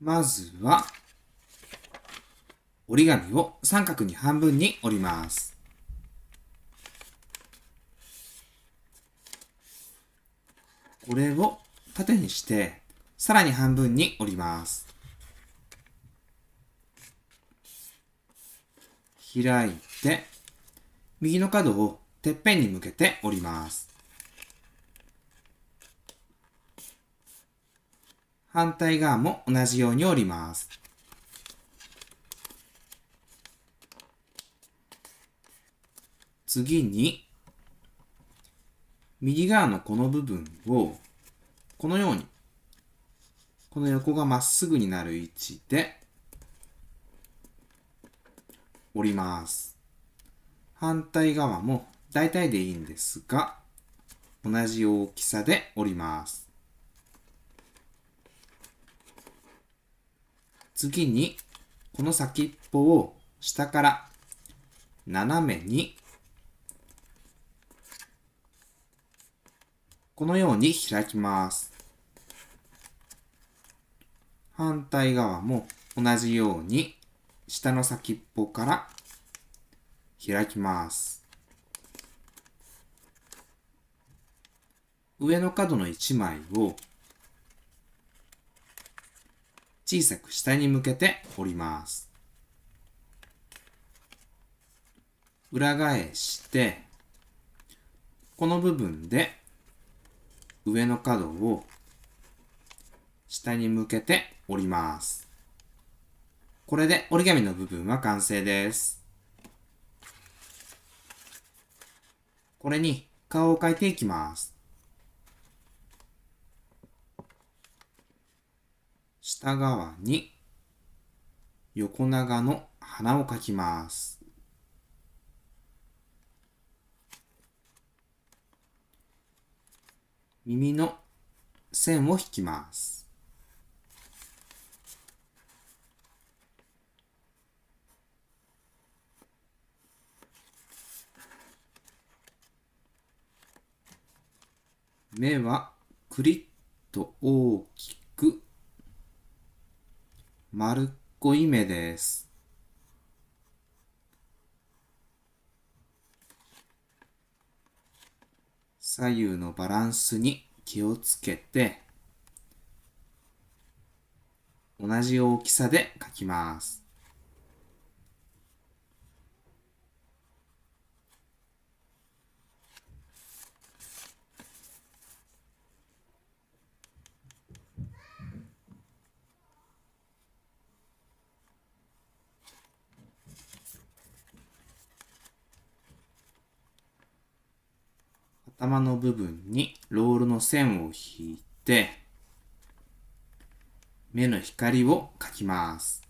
まずは、折り紙を三角に半分に折ります。これを縦にして、さらに半分に折ります。開いて、右の角をてっぺんに向けて折ります。反対側も同じように折ります。次に、右側のこの部分を、このように、この横がまっすぐになる位置で、折ります。反対側も大体でいいんですが、同じ大きさで折ります。次に、この先っぽを下から斜めに、このように開きます。反対側も同じように下の先っぽから開きます。上の角の1枚を小さく下に向けて折ります。裏返して、この部分で上の角を下に向けて折ります。これで折り紙の部分は完成です。これに顔を描いていきます。下側に横長の花を描きます。耳の線を引きます。目はクリッと大きく丸っこい目です。左右のバランスに気をつけて、同じ大きさで描きます。頭の部分にロールの線を引いて、目の光を描きます。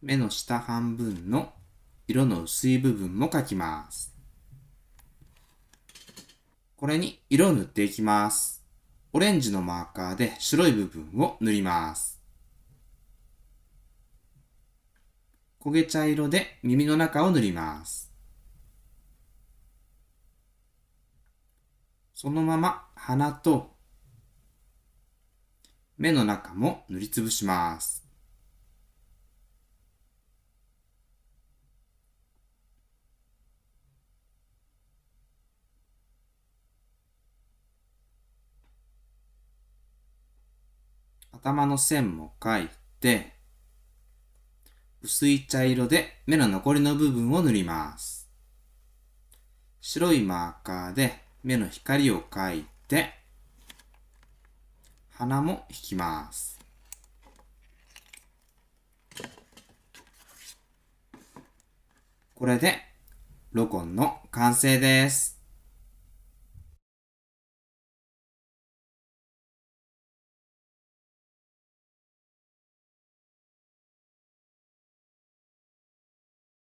目の下半分の色の薄い部分も描きます。これに色を塗っていきます。オレンジのマーカーで白い部分を塗ります。焦げ茶色で耳の中を塗ります。そのまま鼻と目の中も塗りつぶします。頭の線も描いて、薄い茶色で目の残りの部分を塗ります。白いマーカーで目の光を描いて、鼻も引きます。これで、ロコンの完成です。